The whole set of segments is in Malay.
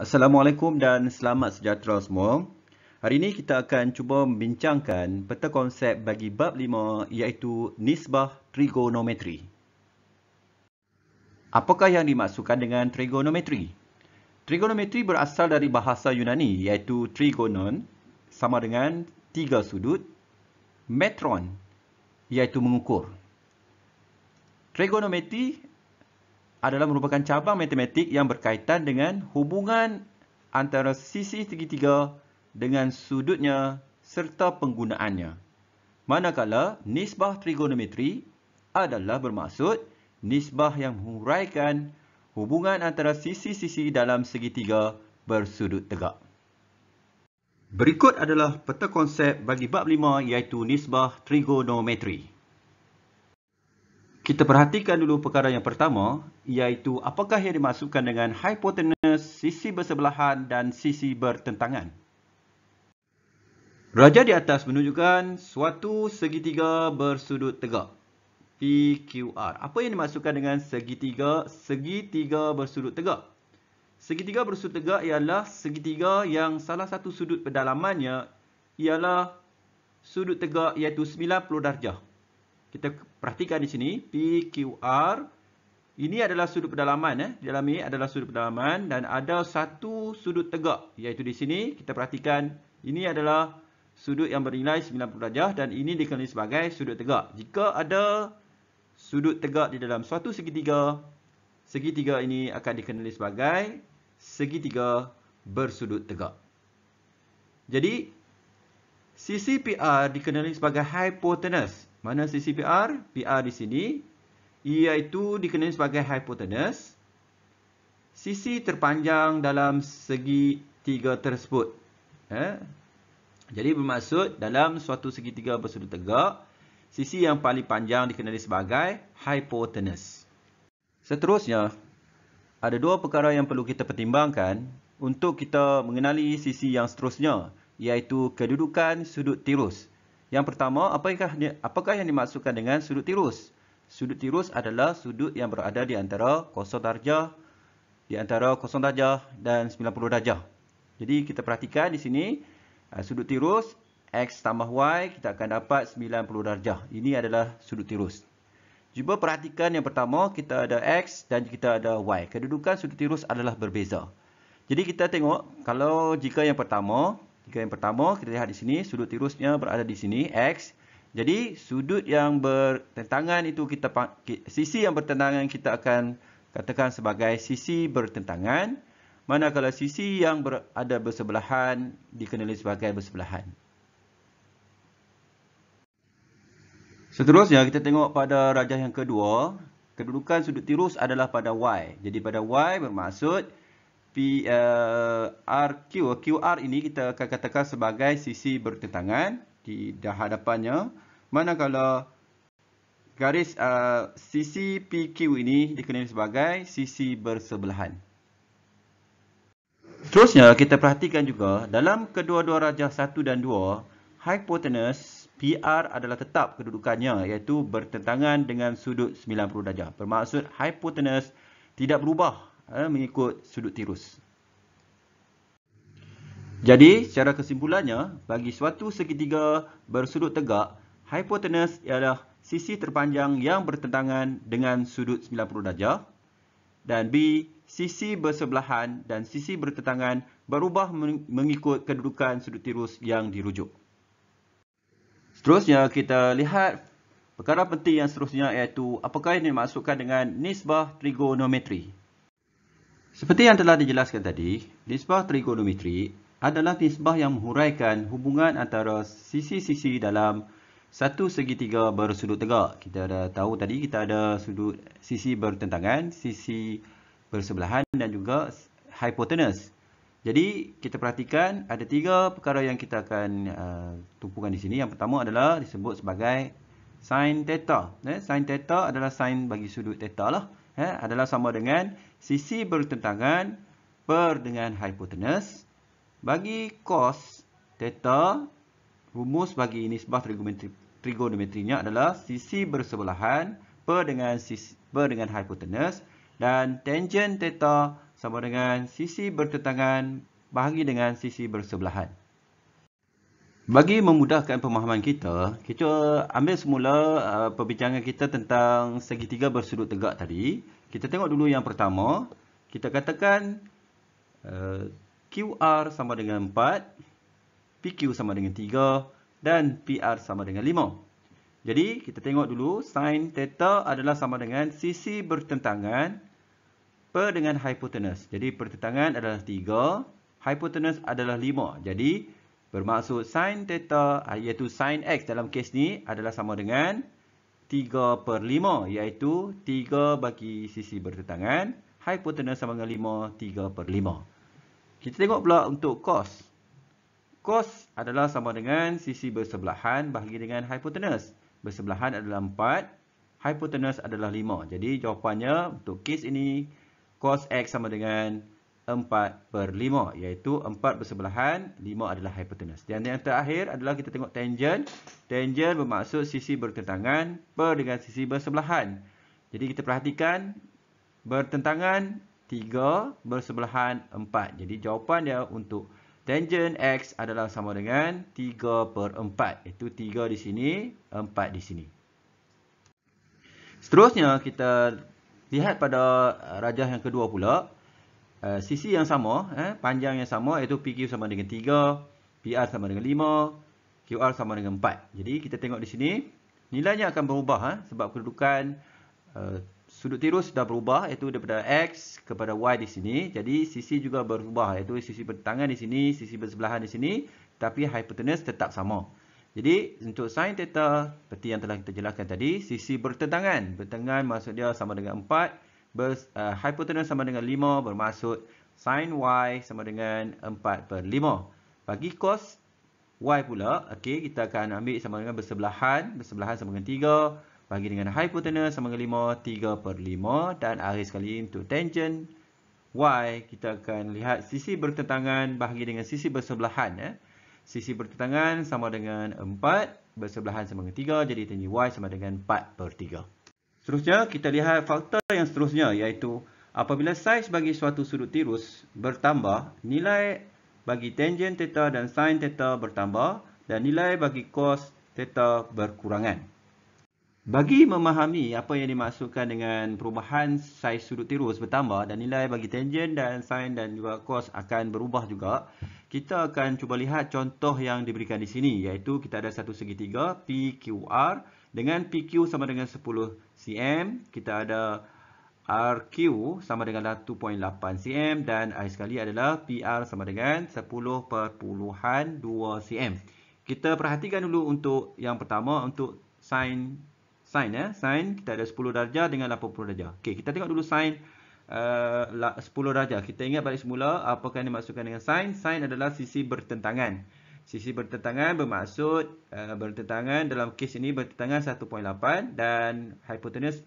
Assalamualaikum dan selamat sejahtera semua. Hari ini kita akan cuba membincangkan peta konsep bagi bab 5 iaitu nisbah trigonometri. Apakah yang dimaksudkan dengan trigonometri? Trigonometri berasal dari bahasa Yunani iaitu trigonon sama dengan tiga sudut, metron iaitu mengukur. Trigonometri adalah merupakan cabang matematik yang berkaitan dengan hubungan antara sisi segitiga dengan sudutnya serta penggunaannya. Manakala nisbah trigonometri adalah bermaksud nisbah yang menguraikan hubungan antara sisi-sisi dalam segitiga bersudut tegak. Berikut adalah peta konsep bagi bab 5 iaitu nisbah trigonometri kita perhatikan dulu perkara yang pertama iaitu apakah yang dimasukkan dengan hypotenuse, sisi bersebelahan dan sisi bertentangan. Raja di atas menunjukkan suatu segitiga bersudut tegak. PQR. Apa yang dimasukkan dengan segitiga segitiga bersudut tegak? Segitiga bersudut tegak ialah segitiga yang salah satu sudut pedalamannya ialah sudut tegak iaitu 90 darjah kita perhatikan di sini PQR ini adalah sudut pedalaman eh di dalam ini adalah sudut pedalaman dan ada satu sudut tegak iaitu di sini kita perhatikan ini adalah sudut yang bernilai 90 darjah dan ini dikenali sebagai sudut tegak jika ada sudut tegak di dalam suatu segitiga segitiga ini akan dikenali sebagai segitiga bersudut tegak jadi sisi PR dikenali sebagai hypotenuse mana sisi PR? PR di sini e iaitu dikenali sebagai hypotenuse. Sisi terpanjang dalam segi tiga tersebut. Eh? Jadi bermaksud dalam suatu segi tiga bersudut tegak, sisi yang paling panjang dikenali sebagai hypotenuse. Seterusnya, ada dua perkara yang perlu kita pertimbangkan untuk kita mengenali sisi yang seterusnya iaitu kedudukan sudut tirus. Yang pertama, apakah apakah yang dimaksudkan dengan sudut tirus? Sudut tirus adalah sudut yang berada di antara kosong darjah, di antara kosong darjah dan 90 darjah. Jadi kita perhatikan di sini, uh, sudut tirus X tambah Y, kita akan dapat 90 darjah. Ini adalah sudut tirus. Cuba perhatikan yang pertama, kita ada X dan kita ada Y. Kedudukan sudut tirus adalah berbeza. Jadi kita tengok, kalau jika yang pertama, jika yang pertama, kita lihat di sini, sudut tirusnya berada di sini, X. Jadi, sudut yang bertentangan itu, kita sisi yang bertentangan kita akan katakan sebagai sisi bertentangan. Manakala sisi yang berada bersebelahan, dikenali sebagai bersebelahan. Seterusnya, kita tengok pada rajah yang kedua. Kedudukan sudut tirus adalah pada Y. Jadi, pada Y bermaksud... P, uh, QR ini kita akan katakan sebagai sisi bertentangan di hadapannya. kalau garis uh, sisi PQ ini dikenali sebagai sisi bersebelahan. Terusnya, kita perhatikan juga dalam kedua-dua rajah 1 dan 2, hypotenuse PR adalah tetap kedudukannya iaitu bertentangan dengan sudut 90 darjah. Bermaksud hypotenuse tidak berubah Eh, mengikut sudut tirus. Jadi, secara kesimpulannya, bagi suatu segitiga bersudut tegak, hipotenus ialah sisi terpanjang yang bertentangan dengan sudut 90 darjah dan B, sisi bersebelahan dan sisi bertentangan berubah mengikut kedudukan sudut tirus yang dirujuk. Seterusnya, kita lihat perkara penting yang seterusnya iaitu apakah yang dimaksudkan dengan nisbah trigonometri. Seperti yang telah dijelaskan tadi, nisbah trigonometri adalah nisbah yang menghuraikan hubungan antara sisi-sisi dalam satu segitiga bersudut tegak. Kita dah tahu tadi kita ada sudut sisi bertentangan, sisi bersebelahan dan juga hypotenuse. Jadi, kita perhatikan ada tiga perkara yang kita akan uh, tumpukan di sini. Yang pertama adalah disebut sebagai sin theta. Eh, sin theta adalah sin bagi sudut theta lah eh, adalah sama dengan sisi bertentangan per dengan hypotenuse bagi cos theta rumus bagi nisbah trigonometri trigonometrinya adalah sisi bersebelahan per dengan sisi per dengan hypotenuse dan tangent theta sama dengan sisi bertentangan bahagi dengan sisi bersebelahan bagi memudahkan pemahaman kita, kita ambil semula uh, perbincangan kita tentang segitiga bersudut tegak tadi. Kita tengok dulu yang pertama. Kita katakan uh, QR sama dengan 4, PQ sama dengan 3 dan PR sama dengan 5. Jadi, kita tengok dulu sin theta adalah sama dengan sisi bertentangan per dengan hypotenuse. Jadi, pertentangan adalah 3, hypotenuse adalah 5. Jadi, Bermaksud sin theta, ah, iaitu sin X dalam kes ni adalah sama dengan 3 per 5 iaitu 3 bagi sisi bertentangan. Hypotenuse sama dengan 5, 3 per 5. Kita tengok pula untuk cos. Cos adalah sama dengan sisi bersebelahan bahagi dengan hypotenuse. Bersebelahan adalah 4, hypotenuse adalah 5. Jadi jawapannya untuk kes ini cos X sama dengan 4 per 5 iaitu 4 bersebelahan 5 adalah hypotenuse. Dan yang terakhir adalah kita tengok tangent. Tangent bermaksud sisi bertentangan per dengan sisi bersebelahan. Jadi kita perhatikan bertentangan 3 bersebelahan 4. Jadi jawapan dia untuk tangent X adalah sama dengan 3 per 4. Iaitu 3 di sini, 4 di sini. Seterusnya kita lihat pada rajah yang kedua pula. Eh, sisi yang sama, eh, panjang yang sama iaitu PQ sama dengan 3, PR sama dengan 5, QR sama dengan 4. Jadi kita tengok di sini, nilainya akan berubah eh, sebab kedudukan uh, sudut tirus sudah berubah iaitu daripada X kepada Y di sini. Jadi sisi juga berubah iaitu sisi bertangan di sini, sisi bersebelahan di sini tapi hypotenuse tetap sama. Jadi untuk sin theta seperti yang telah kita jelaskan tadi, sisi bertentangan, bertentangan maksud dia sama dengan 4 ber, uh, eh, hypotenuse sama dengan 5 bermaksud sin y sama dengan 4 per 5. Bagi cos y pula, okay, kita akan ambil sama dengan bersebelahan. Bersebelahan sama dengan 3. Bagi dengan hypotenuse sama dengan 5, 3 per 5. Dan akhir sekali untuk tangent y, kita akan lihat sisi bertentangan bahagi dengan sisi bersebelahan. Eh. Sisi bertentangan sama dengan 4, bersebelahan sama dengan 3. Jadi tangent y sama dengan 4 per 3. Seterusnya, kita lihat fakta yang seterusnya iaitu apabila saiz bagi suatu sudut tirus bertambah, nilai bagi tangent theta dan sin theta bertambah dan nilai bagi cos theta berkurangan. Bagi memahami apa yang dimaksudkan dengan perubahan saiz sudut tirus bertambah dan nilai bagi tangent dan sin dan juga cos akan berubah juga, kita akan cuba lihat contoh yang diberikan di sini iaitu kita ada satu segitiga PQR dengan PQ sama dengan 10 cm, kita ada RQ sama dengan 2.8 cm dan akhir sekali adalah PR sama dengan 10.2 cm. Kita perhatikan dulu untuk yang pertama untuk sin sin ya, eh? sin kita ada 10 darjah dengan 80 darjah. Okey, kita tengok dulu sin 10 eh, darjah. Kita ingat balik semula Apa yang dimaksudkan dengan sin? Sin adalah sisi bertentangan. Sisi bertentangan bermaksud uh, bertentangan dalam kes ini bertentangan 1.8 dan hypotenuse 10.2.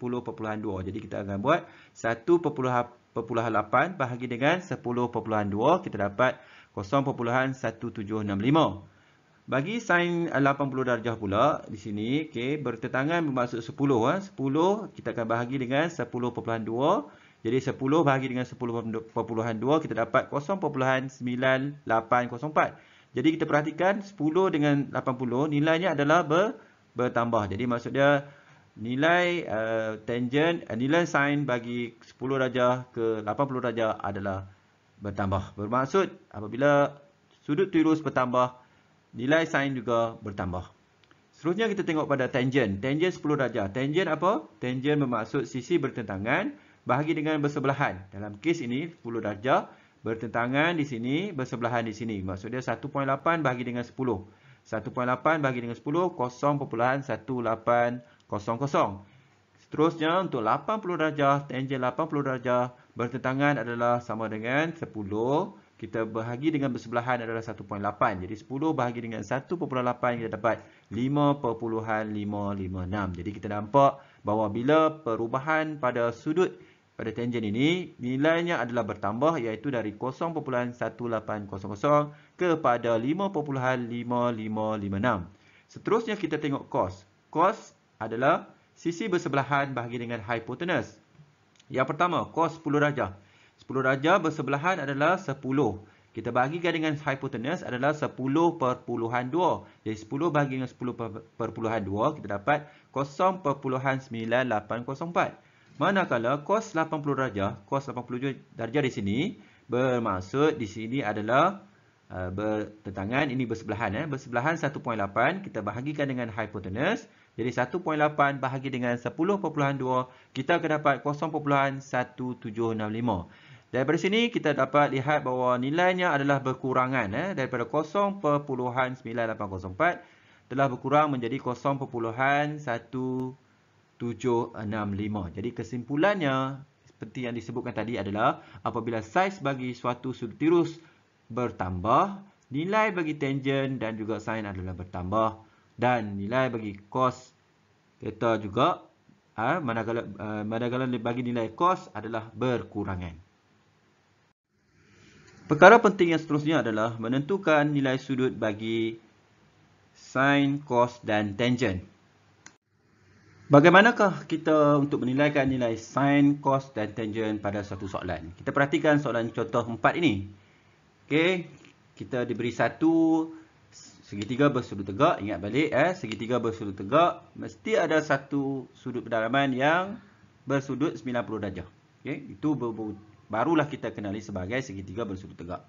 Jadi kita akan buat 1.8 bahagi dengan 10.2. Kita dapat 0.1765. Bagi sin 80 eh, darjah pula di sini okay, bertentangan bermaksud 10. Eh. 10 kita akan bahagi dengan 10.2. Jadi 10 bahagi dengan 10.2 kita dapat 0.9804. Jadi kita perhatikan 10 dengan 80 nilainya adalah ber, bertambah. Jadi maksudnya nilai uh, tangent uh, nilai sin bagi 10 darjah ke 80 darjah adalah bertambah. Bermaksud apabila sudut tirus bertambah nilai sin juga bertambah. Seterusnya kita tengok pada tangent. Tangent 10 darjah. Tangent apa? Tangent bermaksud sisi bertentangan bahagi dengan bersebelahan. Dalam kes ini 10 darjah bertentangan di sini, bersebelahan di sini. Maksudnya 1.8 bahagi dengan 10. 1.8 bahagi dengan 10, 0.1800. Seterusnya untuk 80 darjah, tangent 80 darjah bertentangan adalah sama dengan 10. Kita bahagi dengan bersebelahan adalah 1.8. Jadi 10 bahagi dengan 1.8 kita dapat 5.556. Jadi kita nampak bahawa bila perubahan pada sudut pada tangent ini, nilainya adalah bertambah iaitu dari 0.1800 kepada 5.5556. Seterusnya kita tengok kos. Kos adalah sisi bersebelahan bahagi dengan hypotenuse. Yang pertama, kos 10 darjah. 10 darjah bersebelahan adalah 10. Kita bahagikan dengan hypotenuse adalah 10 per puluhan 2. Jadi 10 bahagi dengan 10 per puluhan 2, kita dapat 0.9804. Manakala cos 80 darjah, cos 80 darjah di sini bermaksud di sini adalah uh, bertentangan ini bersebelahan eh. Bersebelahan 1.8 kita bahagikan dengan hypotenuse. Jadi 1.8 bahagi dengan 10.2 kita akan dapat 0.1765. Daripada sini kita dapat lihat bahawa nilainya adalah berkurangan eh daripada 0.9804 telah berkurang menjadi 765. Jadi kesimpulannya seperti yang disebutkan tadi adalah apabila saiz bagi suatu sudut tirus bertambah, nilai bagi tangent dan juga sin adalah bertambah dan nilai bagi cos theta juga ha, manakala ha, manakala bagi nilai cos adalah berkurangan. Perkara penting yang seterusnya adalah menentukan nilai sudut bagi sin, cos dan tangent. Bagaimanakah kita untuk menilaikan nilai sin, cos dan tangent pada satu soalan? Kita perhatikan soalan contoh 4 ini. Okey, kita diberi satu segitiga bersudut tegak, ingat balik eh, segitiga bersudut tegak mesti ada satu sudut pendalaman yang bersudut 90 darjah. Okey, itu barulah kita kenali sebagai segitiga bersudut tegak.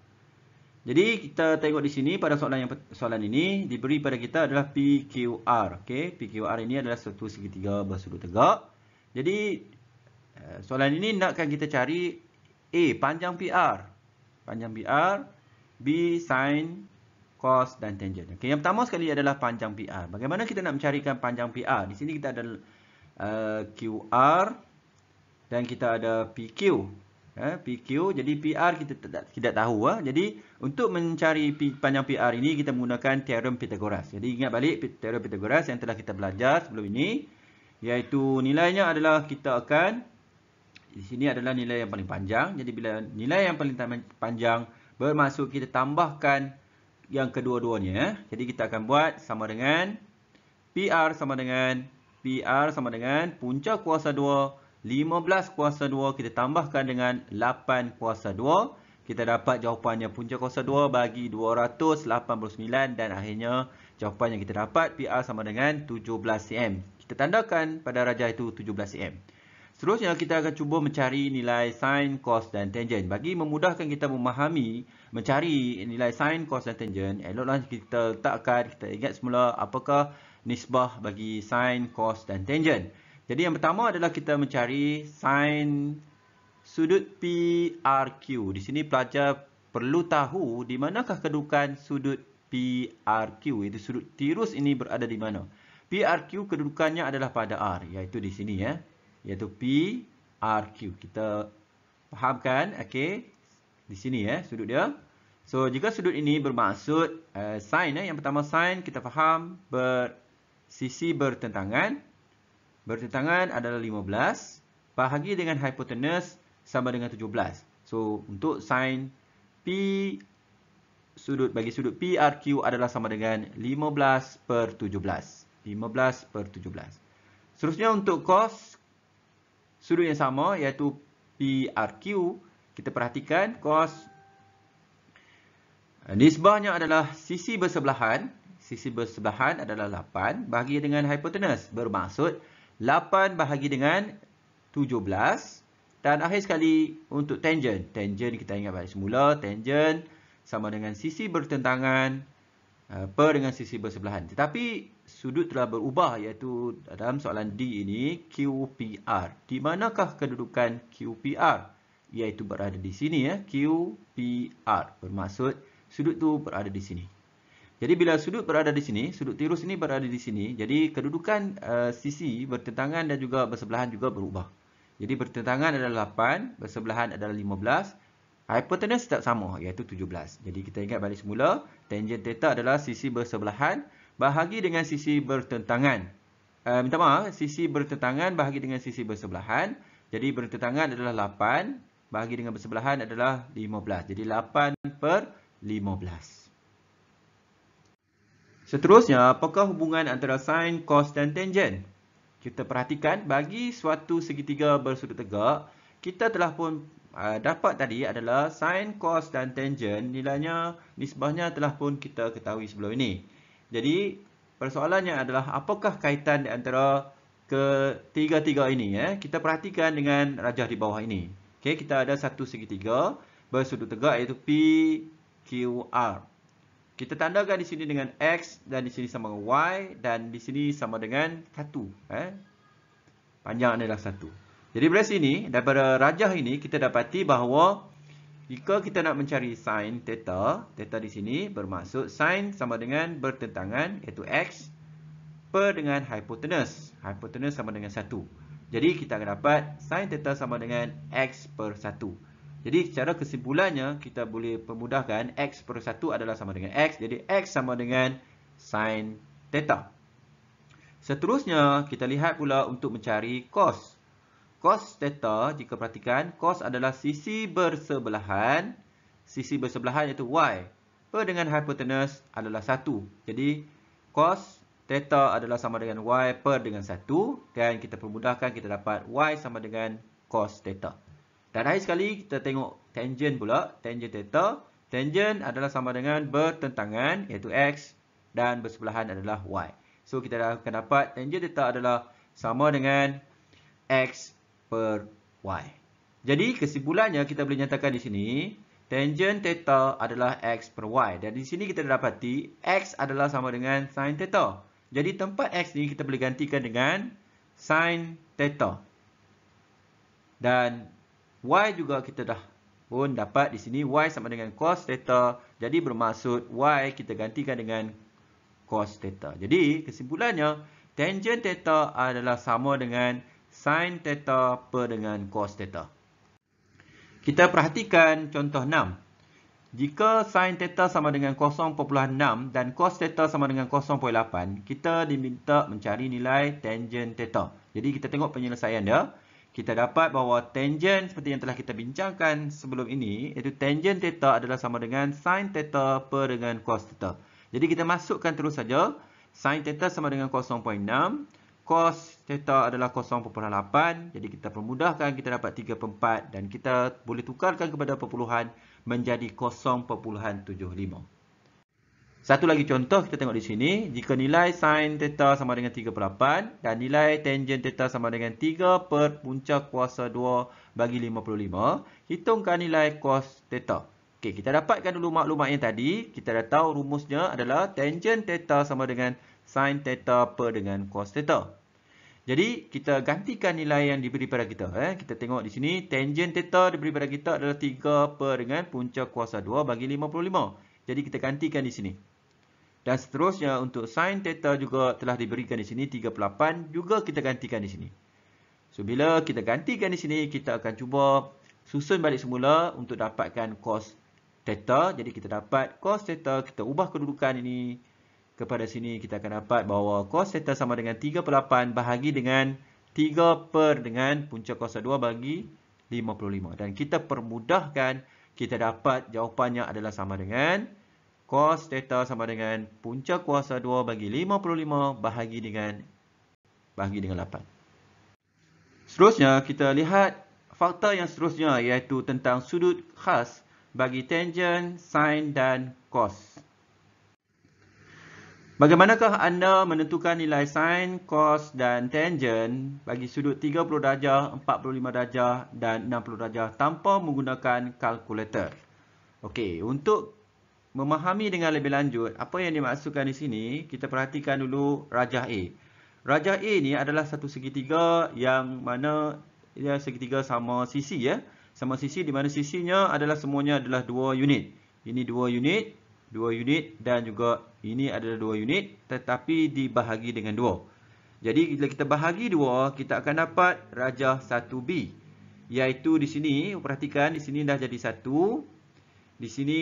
Jadi kita tengok di sini pada soalan yang soalan ini diberi pada kita adalah PQR. Okey, PQR ini adalah satu segitiga bersudut tegak. Jadi eh, soalan ini nakkan kita cari A panjang PR. Panjang PR, B sin, cos dan tangent. Okey, yang pertama sekali adalah panjang PR. Bagaimana kita nak mencarikan panjang PR? Di sini kita ada uh, eh, QR dan kita ada PQ. Eh, PQ jadi PR kita tidak tidak tahu ha? jadi untuk mencari panjang PR ini kita menggunakan teorem Pythagoras jadi ingat balik teorem Pythagoras yang telah kita belajar sebelum ini iaitu nilainya adalah kita akan di sini adalah nilai yang paling panjang jadi bila nilai yang paling panjang bermaksud kita tambahkan yang kedua-duanya eh. jadi kita akan buat sama dengan PR sama dengan PR sama dengan punca kuasa 2 15 kuasa 2 kita tambahkan dengan 8 kuasa 2. Kita dapat jawapannya punca kuasa 2 bagi 289 dan akhirnya jawapan yang kita dapat PR sama dengan 17 cm. Kita tandakan pada rajah itu 17 cm. Seterusnya kita akan cuba mencari nilai sin, cos dan tangent. Bagi memudahkan kita memahami mencari nilai sin, cos dan tangent, eloklah kita letakkan, kita ingat semula apakah nisbah bagi sin, cos dan tangent. Jadi yang pertama adalah kita mencari sin sudut PRQ. Di sini pelajar perlu tahu di manakah kedudukan sudut PRQ, iaitu sudut tirus ini berada di mana. PRQ kedudukannya adalah pada R, iaitu di sini ya. Iaitu PRQ. Kita fahamkan, okey. Di sini ya, sudut dia. So, jika sudut ini bermaksud uh, sin, eh, ya, yang pertama sin kita faham bersisi bertentangan. Bertentangan adalah 15 bahagi dengan hypotenuse sama dengan 17. So, untuk sin P sudut bagi sudut P R Q adalah sama dengan 15 per 17. 15 per 17. Seterusnya untuk cos sudut yang sama iaitu Q kita perhatikan cos nisbahnya adalah sisi bersebelahan. Sisi bersebelahan adalah 8 bahagi dengan hypotenuse. Bermaksud 8 bahagi dengan 17. Dan akhir sekali untuk tangent. Tangent kita ingat balik semula. Tangent sama dengan sisi bertentangan eh, per dengan sisi bersebelahan. Tetapi sudut telah berubah iaitu dalam soalan D ini QPR. Di manakah kedudukan QPR? Iaitu berada di sini ya. QPR bermaksud sudut tu berada di sini. Jadi bila sudut berada di sini, sudut tirus ini berada di sini, jadi kedudukan uh, sisi bertentangan dan juga bersebelahan juga berubah. Jadi bertentangan adalah 8, bersebelahan adalah 15, hypotenuse tetap sama iaitu 17. Jadi kita ingat balik semula, tangent theta adalah sisi bersebelahan bahagi dengan sisi bertentangan. Uh, minta maaf, sisi bertentangan bahagi dengan sisi bersebelahan. Jadi bertentangan adalah 8, bahagi dengan bersebelahan adalah 15. Jadi 8 per 15. Seterusnya, apakah hubungan antara sin, cos dan tangent? Kita perhatikan bagi suatu segitiga bersudut tegak, kita telah pun uh, dapat tadi adalah sin, cos dan tangent nilainya nisbahnya telah pun kita ketahui sebelum ini. Jadi, persoalannya adalah apakah kaitan di antara ketiga-tiga ini eh? Kita perhatikan dengan rajah di bawah ini. Okey, kita ada satu segitiga bersudut tegak iaitu PQR. Kita tandakan di sini dengan X dan di sini sama dengan Y dan di sini sama dengan 1. Eh? Panjang adalah 1. Jadi dari sini, daripada rajah ini, kita dapati bahawa jika kita nak mencari sin theta, theta di sini bermaksud sin sama dengan bertentangan iaitu X per dengan hypotenuse. Hypotenuse sama dengan 1. Jadi kita akan dapat sin theta sama dengan X per 1. Jadi secara kesimpulannya kita boleh pemudahkan x per 1 adalah sama dengan x. Jadi x sama dengan sin teta. Seterusnya kita lihat pula untuk mencari cos. Cos teta jika perhatikan cos adalah sisi bersebelahan. Sisi bersebelahan iaitu y. Per dengan hypotenuse adalah 1. Jadi cos Theta adalah sama dengan Y per dengan 1 dan kita permudahkan kita dapat Y sama dengan cos theta. Terakhir sekali, kita tengok tangent pula. Tangent theta. Tangent adalah sama dengan bertentangan, iaitu X. Dan bersebelahan adalah Y. So, kita dah akan dapat tangent theta adalah sama dengan X per Y. Jadi, kesimpulannya kita boleh nyatakan di sini. Tangent theta adalah X per Y. Dan di sini kita dapati X adalah sama dengan sin theta. Jadi, tempat X ni kita boleh gantikan dengan sin theta. Dan Y juga kita dah pun dapat di sini Y sama dengan cos theta. Jadi bermaksud Y kita gantikan dengan cos theta. Jadi kesimpulannya tangent theta adalah sama dengan sin theta per dengan cos theta. Kita perhatikan contoh 6. Jika sin theta sama dengan 0.6 dan cos theta sama dengan 0.8, kita diminta mencari nilai tangent theta. Jadi kita tengok penyelesaian dia kita dapat bahawa tangent seperti yang telah kita bincangkan sebelum ini iaitu tangent theta adalah sama dengan sin theta per dengan cos theta. Jadi kita masukkan terus saja sin theta sama dengan 0.6, cos theta adalah 0.8. Jadi kita permudahkan kita dapat 3/4 dan kita boleh tukarkan kepada perpuluhan menjadi 0.75. Satu lagi contoh kita tengok di sini. Jika nilai sin theta sama dengan 3 per 8 dan nilai tangent theta sama dengan 3 per punca kuasa 2 bagi 55. Hitungkan nilai cos theta. Okay, kita dapatkan dulu maklumat yang tadi. Kita dah tahu rumusnya adalah tangent theta sama dengan sin theta per dengan cos theta. Jadi, kita gantikan nilai yang diberi pada kita. Eh. Kita tengok di sini, tangent theta diberi pada kita adalah 3 per dengan punca kuasa 2 bagi 55. Jadi, kita gantikan di sini. Dan seterusnya untuk sin theta juga telah diberikan di sini 38 juga kita gantikan di sini. So bila kita gantikan di sini kita akan cuba susun balik semula untuk dapatkan cos theta. Jadi kita dapat cos theta kita ubah kedudukan ini kepada sini kita akan dapat bahawa cos theta sama dengan 38 bahagi dengan 3 per dengan punca kuasa 2 bagi 55. Dan kita permudahkan kita dapat jawapannya adalah sama dengan cos theta sama dengan punca kuasa 2 bagi 55 bahagi dengan bahagi dengan 8. Seterusnya kita lihat fakta yang seterusnya iaitu tentang sudut khas bagi tangent, sin dan cos. Bagaimanakah anda menentukan nilai sin, cos dan tangent bagi sudut 30 darjah, 45 darjah dan 60 darjah tanpa menggunakan kalkulator? Okey, untuk memahami dengan lebih lanjut apa yang dimaksudkan di sini, kita perhatikan dulu rajah A. Rajah A ni adalah satu segitiga yang mana ia segitiga sama sisi ya. Sama sisi di mana sisinya adalah semuanya adalah dua unit. Ini dua unit, dua unit dan juga ini adalah dua unit tetapi dibahagi dengan dua. Jadi bila kita bahagi dua, kita akan dapat rajah 1B. Iaitu di sini, perhatikan di sini dah jadi satu. Di sini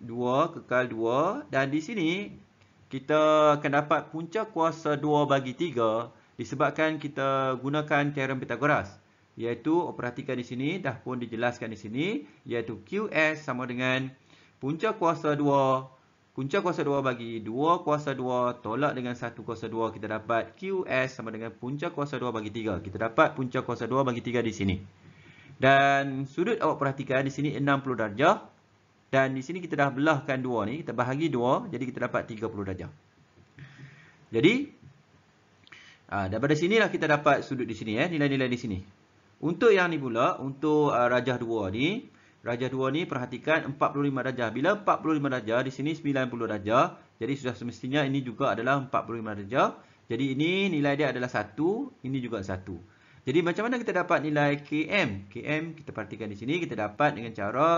2 kekal 2 dan di sini kita akan dapat punca kuasa 2 bagi 3 disebabkan kita gunakan teorem Pythagoras iaitu perhatikan di sini dah pun dijelaskan di sini iaitu QS sama dengan punca kuasa 2 punca kuasa 2 bagi 2 kuasa 2 tolak dengan 1 kuasa 2 kita dapat QS sama dengan punca kuasa 2 bagi 3 kita dapat punca kuasa 2 bagi 3 di sini dan sudut awak perhatikan di sini 60 darjah dan di sini kita dah belahkan dua ni. Kita bahagi 2. Jadi kita dapat 30 darjah. Jadi. Ah, daripada sinilah kita dapat sudut di sini. Eh, nilai-nilai di sini. Untuk yang ni pula. Untuk uh, rajah dua ni. Rajah dua ni perhatikan 45 darjah. Bila 45 darjah. Di sini 90 darjah. Jadi sudah semestinya ini juga adalah 45 darjah. Jadi ini nilai dia adalah 1. Ini juga 1. Jadi macam mana kita dapat nilai KM? KM kita perhatikan di sini. Kita dapat dengan cara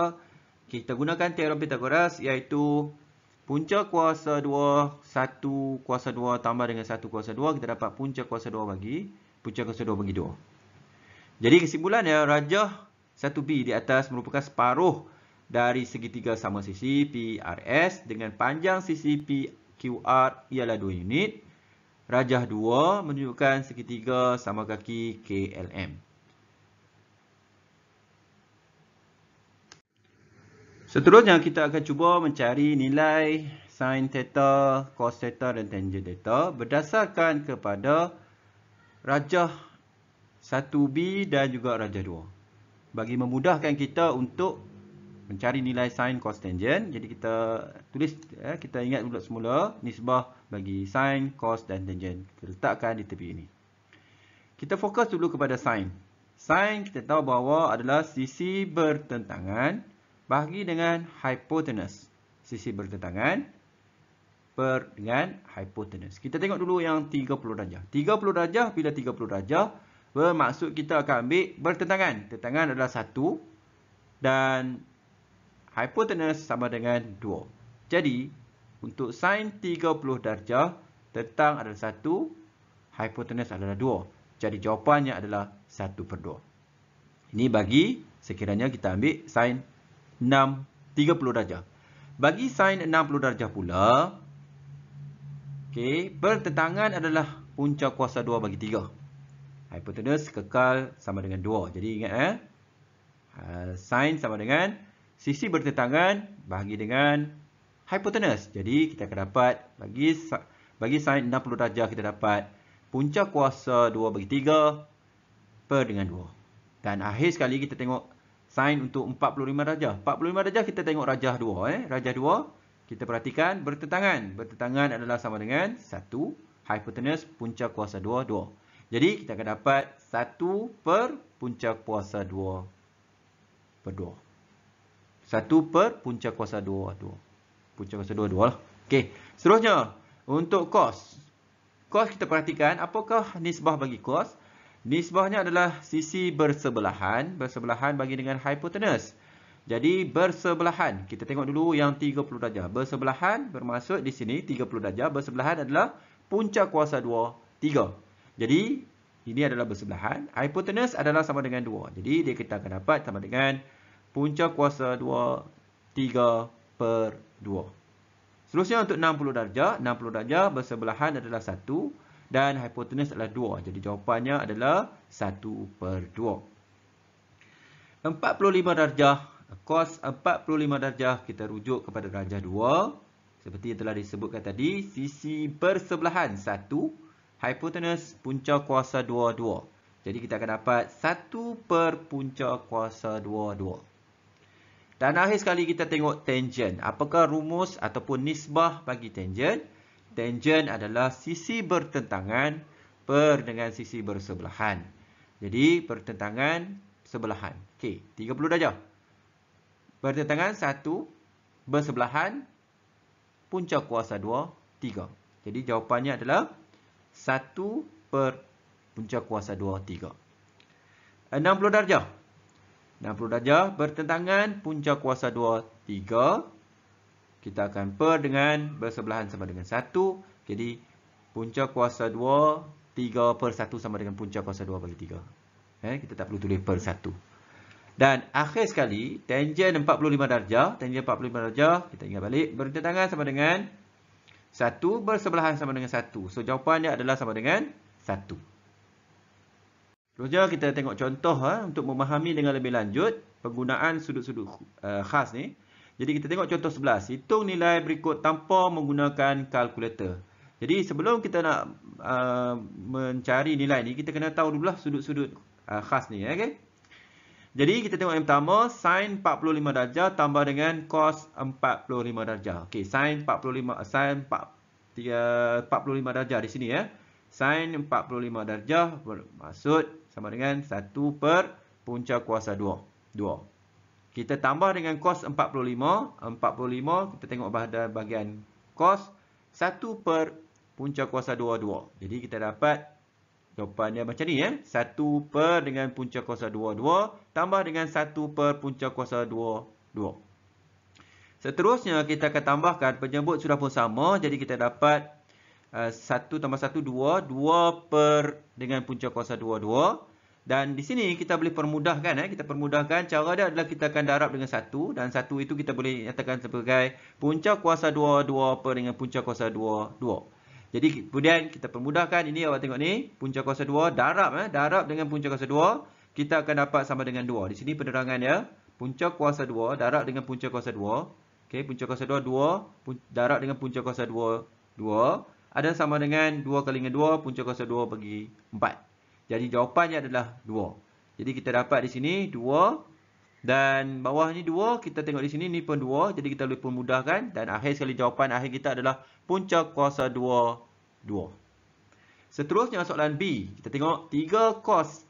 kita gunakan teorem Pythagoras iaitu punca kuasa 2, 1 kuasa 2 tambah dengan 1 kuasa 2. Kita dapat punca kuasa 2 bagi, punca kuasa 2 bagi 2. Jadi kesimpulannya, rajah 1B di atas merupakan separuh dari segitiga sama sisi PRS dengan panjang sisi PQR ialah 2 unit. Rajah 2 menunjukkan segitiga sama kaki KLM. Seterusnya kita akan cuba mencari nilai sin theta, cos theta dan tangent theta berdasarkan kepada rajah 1B dan juga rajah 2. Bagi memudahkan kita untuk mencari nilai sin, cos, tangent, jadi kita tulis eh, kita ingat dulu semula nisbah bagi sin, cos dan tangent. Kita letakkan di tepi ini. Kita fokus dulu kepada sin. Sin kita tahu bahawa adalah sisi bertentangan bahagi dengan hypotenuse. Sisi bertentangan per dengan hypotenuse. Kita tengok dulu yang 30 darjah. 30 darjah bila 30 darjah bermaksud kita akan ambil bertentangan. Tentangan adalah 1 dan hypotenuse sama dengan 2. Jadi untuk sin 30 darjah tentang adalah 1, hypotenuse adalah 2. Jadi jawapannya adalah 1/2. Ini bagi sekiranya kita ambil sin 6, 30 darjah. Bagi sin 60 darjah pula, okay, pertentangan adalah punca kuasa 2 bagi 3. Hypotenus kekal sama dengan 2. Jadi ingat, eh? uh, ah, sin sama dengan sisi bertentangan bagi dengan hypotenus. Jadi kita akan dapat bagi bagi sin 60 darjah kita dapat punca kuasa 2 bagi 3 per dengan 2. Dan akhir sekali kita tengok sin untuk 45 darjah. 45 darjah kita tengok rajah 2 eh. Darjah 2 kita perhatikan bertentangan. Bertentangan adalah sama dengan 1 hypotenuse punca kuasa 2 2. Jadi kita akan dapat 1 per punca kuasa 2 per 2. 1 per punca kuasa 2 2. Punca kuasa 2 2 lah. Okey. Seterusnya untuk cos. Cos kita perhatikan apakah nisbah bagi cos? Nisbahnya adalah sisi bersebelahan. Bersebelahan bagi dengan hypotenuse. Jadi bersebelahan. Kita tengok dulu yang 30 darjah. Bersebelahan bermaksud di sini 30 darjah. Bersebelahan adalah punca kuasa 2, 3. Jadi ini adalah bersebelahan. Hypotenuse adalah sama dengan 2. Jadi dia kita akan dapat sama dengan punca kuasa 2, 3 per 2. Seterusnya untuk 60 darjah. 60 darjah bersebelahan adalah 1 dan hypotenuse adalah 2. Jadi jawapannya adalah 1 per 2. 45 darjah, kos 45 darjah kita rujuk kepada darjah 2. Seperti yang telah disebutkan tadi, sisi persebelahan 1, hypotenuse punca kuasa 2, 2. Jadi kita akan dapat 1 per punca kuasa 2, 2. Dan akhir sekali kita tengok tangent. Apakah rumus ataupun nisbah bagi tangent? Tangent adalah sisi bertentangan per dengan sisi bersebelahan. Jadi, bertentangan sebelahan. Okey, 30 darjah. Bertentangan 1, bersebelahan, punca kuasa 2, 3. Jadi, jawapannya adalah 1 per punca kuasa 2, 3. 60 darjah. 60 darjah, bertentangan punca kuasa 2, 3 kita akan per dengan bersebelahan sama dengan 1. Jadi, punca kuasa 2, 3 per 1 sama dengan punca kuasa 2 bagi 3. Eh, kita tak perlu tulis per 1. Dan akhir sekali, tangent 45 darjah. Tangent 45 darjah, kita ingat balik. Bertentangan sama dengan 1, bersebelahan sama dengan 1. So, jawapannya adalah sama dengan 1. Selanjutnya, kita tengok contoh ha, untuk memahami dengan lebih lanjut penggunaan sudut-sudut uh, khas ni. Jadi kita tengok contoh 11. Hitung nilai berikut tanpa menggunakan kalkulator. Jadi sebelum kita nak uh, mencari nilai ni, kita kena tahu dulu lah sudut-sudut uh, khas ni. Ya, okay? Jadi kita tengok yang pertama, sin 45 darjah tambah dengan cos 45 darjah. Okay, sin 45, sin 45 darjah di sini ya. Eh? Sin 45 darjah bermaksud sama dengan 1 per punca kuasa 2. 2. Kita tambah dengan kos 45. 45 kita tengok pada bahagian kos 1 per punca kuasa 22. Jadi kita dapat jawapannya macam ni. ya? 1 per dengan punca kuasa 22, tambah dengan 1 per punca kuasa 22. Seterusnya kita akan tambahkan penjemput sudah pun sama. Jadi kita dapat uh, eh, 1 tambah 1, 2. 2 per dengan punca kuasa 2, dan di sini kita boleh permudahkan eh kita permudahkan cara dia adalah kita akan darab dengan satu dan satu itu kita boleh nyatakan sebagai punca kuasa dua dua per dengan punca kuasa dua dua. Jadi kemudian kita permudahkan ini awak tengok ni punca kuasa dua darab eh darab dengan punca kuasa dua kita akan dapat sama dengan dua. Di sini penerangan ya punca kuasa dua darab dengan punca kuasa dua, okay punca kuasa dua dua darab dengan punca kuasa dua dua ada sama dengan dua kali dengan dua punca kuasa dua bagi empat. Jadi jawapannya adalah dua. Jadi kita dapat di sini dua dan bawah ni dua. kita tengok di sini ni pun dua. Jadi kita lebih permudahkan dan akhir sekali jawapan akhir kita adalah punca kuasa dua dua. Seterusnya soalan B, kita tengok 3 cos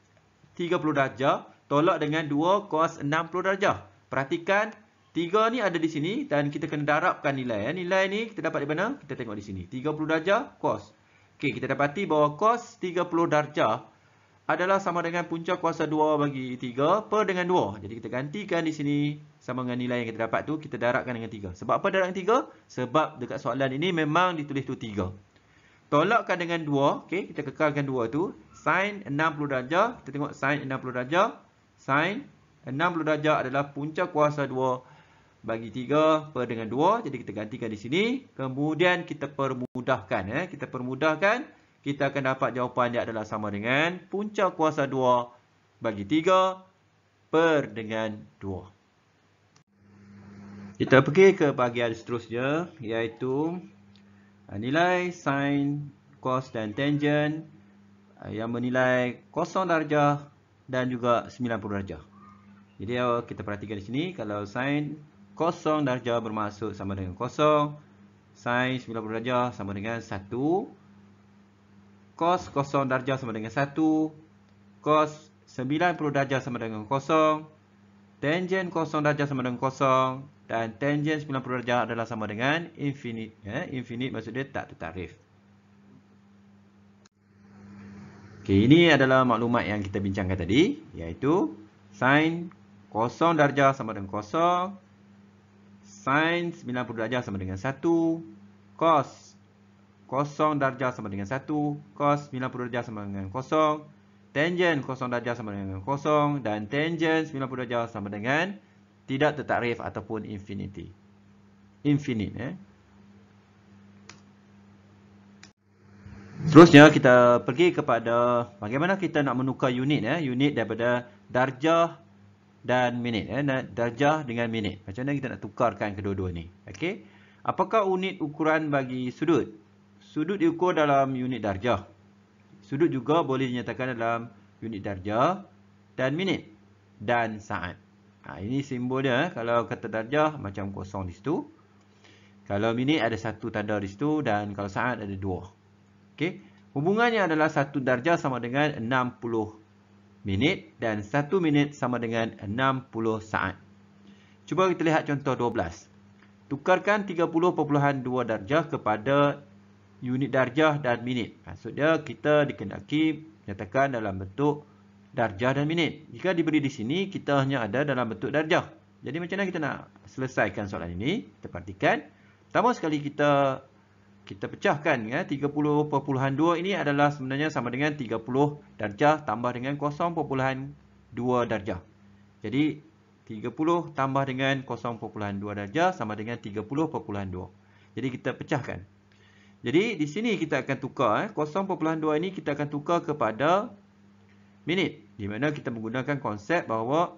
30 darjah tolak dengan 2 cos 60 darjah. Perhatikan tiga ni ada di sini dan kita kena darabkan nilai. Eh. Nilai ni kita dapat di mana? Kita tengok di sini. 30 darjah kos. Okey, kita dapati bahawa cos 30 darjah adalah sama dengan punca kuasa 2 bagi 3 per dengan 2. Jadi kita gantikan di sini sama dengan nilai yang kita dapat tu kita darabkan dengan 3. Sebab apa darab dengan 3? Sebab dekat soalan ini memang ditulis tu 3. Tolakkan dengan 2, okey, kita kekalkan 2 tu. Sin 60 darjah, kita tengok sin 60 darjah. Sin 60 darjah adalah punca kuasa 2 bagi 3 per dengan 2. Jadi kita gantikan di sini. Kemudian kita permudahkan eh, kita permudahkan kita akan dapat jawapan dia adalah sama dengan punca kuasa 2 bagi 3 per dengan 2. Kita pergi ke bahagian seterusnya iaitu ah, nilai sin, cos dan tangent ah, yang bernilai 0 darjah dan juga 90 darjah. Jadi ya, kita perhatikan di sini kalau sin 0 darjah bermaksud sama dengan 0, sin 90 darjah sama dengan 1 cos 0 darjah sama dengan 1, cos 90 darjah sama dengan 0, tangen 0 darjah sama dengan 0 dan tangen 90 darjah adalah sama dengan infinite ya, infinite maksud dia tak tertarif. Okay, ini adalah maklumat yang kita bincangkan tadi iaitu sin 0 darjah sama dengan 0, sin 90 darjah sama dengan 1, cos kosong darjah sama dengan 1, cos 90 darjah sama dengan kosong, tangent kosong darjah sama dengan kosong, dan tangent 90 darjah sama dengan tidak tertarif ataupun infinity. Infinite. Eh. Seterusnya, kita pergi kepada bagaimana kita nak menukar unit. Eh. Unit daripada darjah dan minit. Eh. Darjah dengan minit. Macam mana kita nak tukarkan kedua-dua ni? Okay. Apakah unit ukuran bagi sudut? sudut diukur dalam unit darjah. Sudut juga boleh dinyatakan dalam unit darjah dan minit dan saat. Ha, ini simbol dia. Eh. Kalau kata darjah, macam kosong di situ. Kalau minit, ada satu tanda di situ. Dan kalau saat, ada dua. Okay. Hubungannya adalah satu darjah sama dengan 60 minit. Dan satu minit sama dengan 60 saat. Cuba kita lihat contoh 12. Tukarkan 30.2 darjah kepada unit darjah dan minit. Maksudnya kita dikendaki nyatakan dalam bentuk darjah dan minit. Jika diberi di sini, kita hanya ada dalam bentuk darjah. Jadi macam mana kita nak selesaikan soalan ini? Kita perhatikan. Pertama sekali kita kita pecahkan. Ya, 30.2 ini adalah sebenarnya sama dengan 30 darjah tambah dengan 0.2 darjah. Jadi 30 tambah dengan 0.2 darjah sama dengan 30.2. Jadi kita pecahkan. Jadi di sini kita akan tukar eh, 0.2 ini kita akan tukar kepada minit. Di mana kita menggunakan konsep bahawa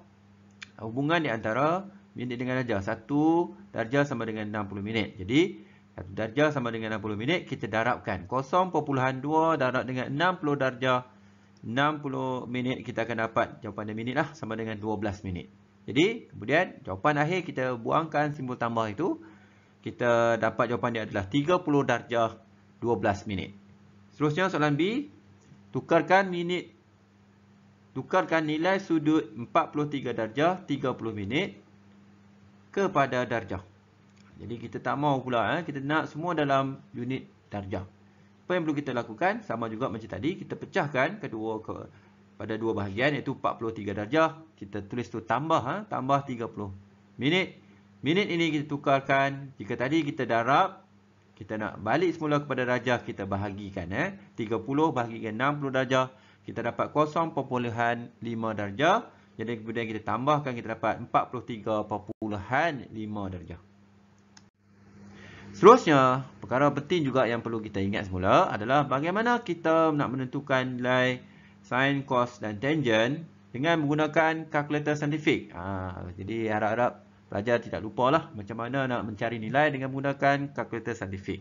hubungan di antara minit dengan darjah. Satu darjah sama dengan 60 minit. Jadi satu darjah sama dengan 60 minit kita darabkan. 0.2 darab dengan 60 darjah 60 minit kita akan dapat jawapan dalam minit lah sama dengan 12 minit. Jadi kemudian jawapan akhir kita buangkan simbol tambah itu kita dapat jawapan dia adalah 30 darjah 12 minit. Seterusnya soalan B, tukarkan minit tukarkan nilai sudut 43 darjah 30 minit kepada darjah. Jadi kita tak mau pula eh? kita nak semua dalam unit darjah. Apa yang perlu kita lakukan sama juga macam tadi, kita pecahkan kedua ke pada dua bahagian iaitu 43 darjah, kita tulis tu tambah eh? tambah 30 minit Minit ini kita tukarkan. Jika tadi kita darab, kita nak balik semula kepada darjah, kita bahagikan. Eh. 30 bahagikan 60 darjah, kita dapat 0.5 darjah. Jadi kemudian kita tambahkan, kita dapat 43.5 darjah. Selanjutnya perkara penting juga yang perlu kita ingat semula adalah bagaimana kita nak menentukan nilai sin, cos dan tangent dengan menggunakan kalkulator saintifik. Ha, jadi harap-harap pelajar tidak lupalah macam mana nak mencari nilai dengan menggunakan kalkulator saintifik.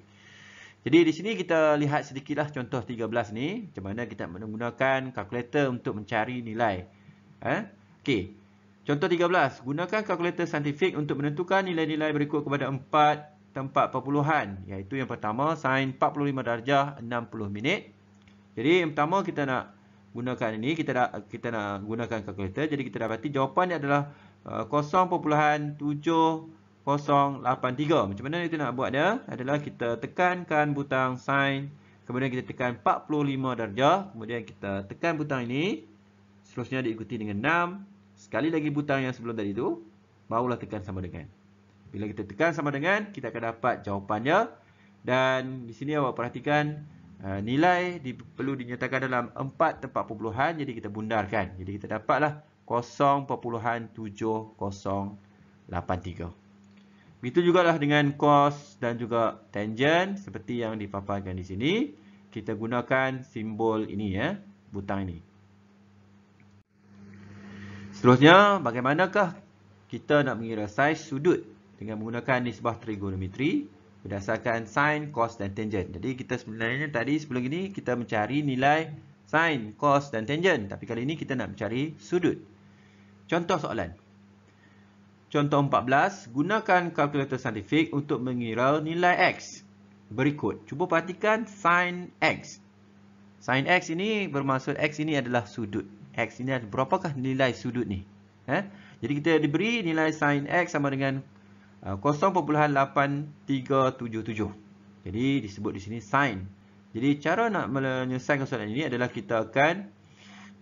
Jadi di sini kita lihat sedikitlah contoh 13 ni macam mana kita menggunakan kalkulator untuk mencari nilai. Eh? Okey. Contoh 13, gunakan kalkulator saintifik untuk menentukan nilai-nilai berikut kepada empat tempat perpuluhan iaitu yang pertama sin 45 darjah 60 minit. Jadi yang pertama kita nak gunakan ini kita nak kita nak gunakan kalkulator jadi kita dapati jawapan dia adalah 0.7083. Uh, Macam mana kita nak buat dia? Adalah kita tekankan butang sign. Kemudian kita tekan 45 darjah. Kemudian kita tekan butang ini. Seterusnya diikuti dengan 6. Sekali lagi butang yang sebelum tadi tu. Barulah tekan sama dengan. Bila kita tekan sama dengan, kita akan dapat jawapannya. Dan di sini awak perhatikan uh, nilai perlu dinyatakan dalam 4 tempat perpuluhan. Jadi kita bundarkan. Jadi kita dapatlah 0.7083. 0.7083. Begitu juga lah dengan cos dan juga tangent seperti yang dipaparkan di sini. Kita gunakan simbol ini ya, butang ini. Seterusnya, bagaimanakah kita nak mengira saiz sudut dengan menggunakan nisbah trigonometri berdasarkan sin, cos dan tangent. Jadi kita sebenarnya tadi sebelum ini kita mencari nilai sin, cos dan tangent. Tapi kali ini kita nak mencari sudut. Contoh soalan. Contoh 14. Gunakan kalkulator saintifik untuk mengira nilai X. Berikut. Cuba perhatikan sin X. Sin X ini bermaksud X ini adalah sudut. X ini adalah berapakah nilai sudut ni? Eh? Jadi kita diberi nilai sin X sama dengan 0.8377. Uh, Jadi disebut di sini sin. Jadi cara nak menyelesaikan soalan ini adalah kita akan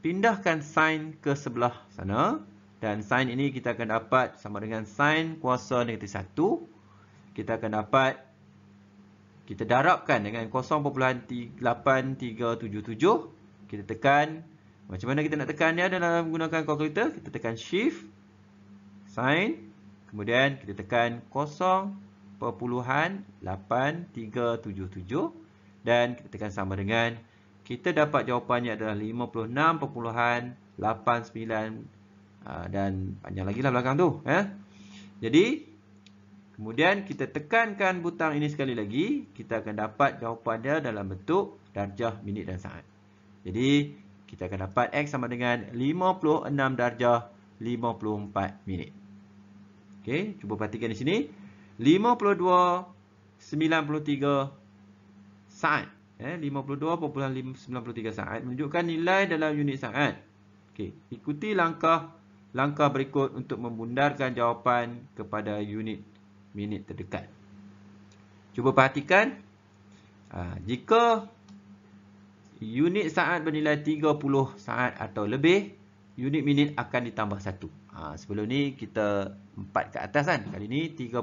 pindahkan sin ke sebelah sana. Dan sin ini kita akan dapat sama dengan sin kuasa negatif 1. Kita akan dapat, kita darabkan dengan 0.8377. Kita tekan, macam mana kita nak tekan dia dalam menggunakan kalkulator? Kita tekan shift, sin, kemudian kita tekan 0.8377. Dan kita tekan sama dengan, kita dapat jawapannya adalah 56.897. Ha, dan panjang lagi lah belakang tu. Eh? Jadi, kemudian kita tekankan butang ini sekali lagi. Kita akan dapat jawapannya dalam bentuk darjah, minit dan saat. Jadi, kita akan dapat X sama dengan 56 darjah 54 minit. Okey, cuba perhatikan di sini. 52, 93 saat. Eh, 93 saat menunjukkan nilai dalam unit saat. Okey, ikuti langkah langkah berikut untuk membundarkan jawapan kepada unit minit terdekat. Cuba perhatikan, ha, jika unit saat bernilai 30 saat atau lebih, unit minit akan ditambah 1. Ha, sebelum ni kita 4 ke atas kan, kali ni 30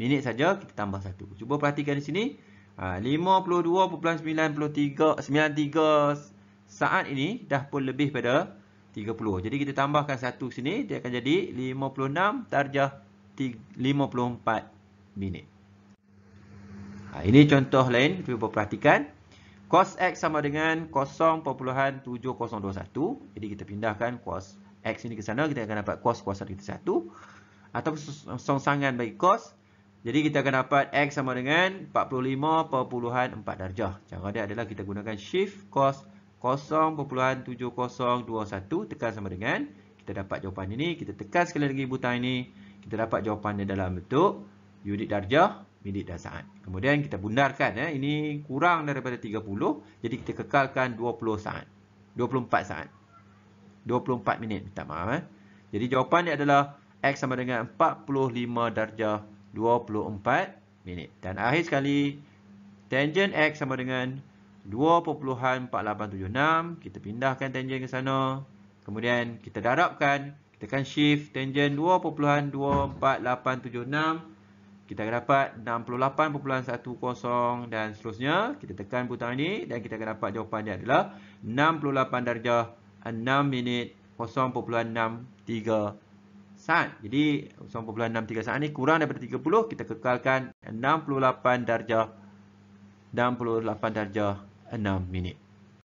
minit saja kita tambah 1. Cuba perhatikan di sini, 52.93 ha, saat ini dah pun lebih pada 30. Jadi kita tambahkan satu sini. Dia akan jadi 56 darjah 54 minit. Ha, ini contoh lain. Kita perlu perhatikan. cos X sama dengan 0.7021. Jadi kita pindahkan cos X ini ke sana. Kita akan dapat cos kuasa kita 1. Atau songsangan bagi kos. Jadi kita akan dapat X sama dengan 45.4 darjah. Cara dia adalah kita gunakan shift cos X. 0.7021 tekan sama dengan kita dapat jawapan ini kita tekan sekali lagi butang ini kita dapat jawapannya dalam bentuk unit darjah minit dan saat kemudian kita bundarkan ya ini kurang daripada 30 jadi kita kekalkan 20 saat 24 saat 24 minit minta maaf eh. jadi jawapannya adalah x sama dengan 45 darjah 24 minit dan akhir sekali tangent x sama dengan 2.4876. Kita pindahkan tangent ke sana. Kemudian kita darabkan. Kita akan shift tangent 2.24876. Kita akan dapat 68.10 dan seterusnya. Kita tekan butang ini dan kita akan dapat jawapan dia adalah 68 darjah 6 minit 0.63 saat. Jadi 0.63 saat ni kurang daripada 30. Kita kekalkan 68 darjah 68 darjah a now minute.